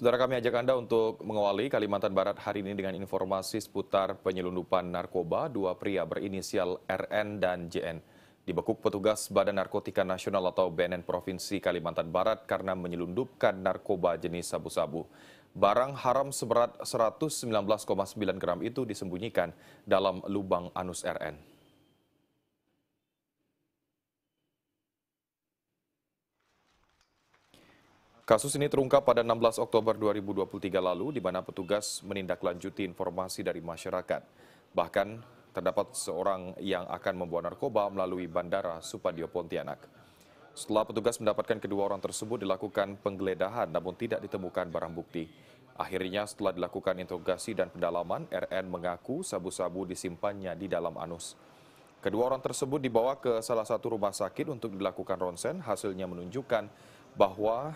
Saudara kami ajak Anda untuk mengawali Kalimantan Barat hari ini dengan informasi seputar penyelundupan narkoba dua pria berinisial RN dan JN. Dibekuk petugas Badan Narkotika Nasional atau BNN Provinsi Kalimantan Barat karena menyelundupkan narkoba jenis sabu-sabu. Barang haram seberat 119,9 gram itu disembunyikan dalam lubang anus RN. Kasus ini terungkap pada 16 Oktober 2023 lalu di mana petugas menindaklanjuti informasi dari masyarakat. Bahkan terdapat seorang yang akan membawa narkoba melalui Bandara Supadio Pontianak. Setelah petugas mendapatkan kedua orang tersebut dilakukan penggeledahan namun tidak ditemukan barang bukti. Akhirnya setelah dilakukan interogasi dan pendalaman, RN mengaku sabu-sabu disimpannya di dalam anus. Kedua orang tersebut dibawa ke salah satu rumah sakit untuk dilakukan ronsen, hasilnya menunjukkan bahwa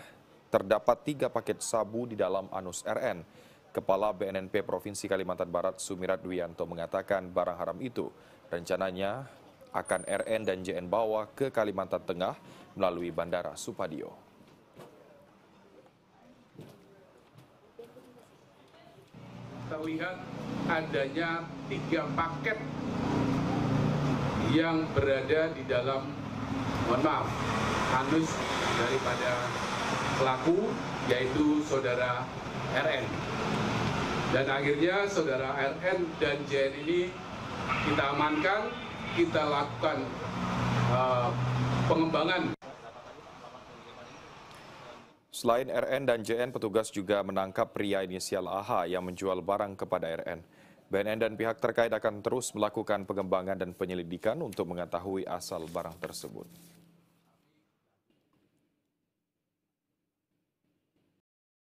terdapat tiga paket sabu di dalam anus RN. Kepala BNNP Provinsi Kalimantan Barat Sumirat Wianto mengatakan barang haram itu rencananya akan RN dan JN bawa ke Kalimantan Tengah melalui Bandara Supadio. Terlihat adanya tiga paket yang berada di dalam, mohon maaf, anus daripada pelaku yaitu saudara RN. Dan akhirnya saudara RN dan JN ini kita amankan, kita lakukan uh, pengembangan. Selain RN dan JN, petugas juga menangkap pria inisial AH yang menjual barang kepada RN. BNN dan pihak terkait akan terus melakukan pengembangan dan penyelidikan untuk mengetahui asal barang tersebut.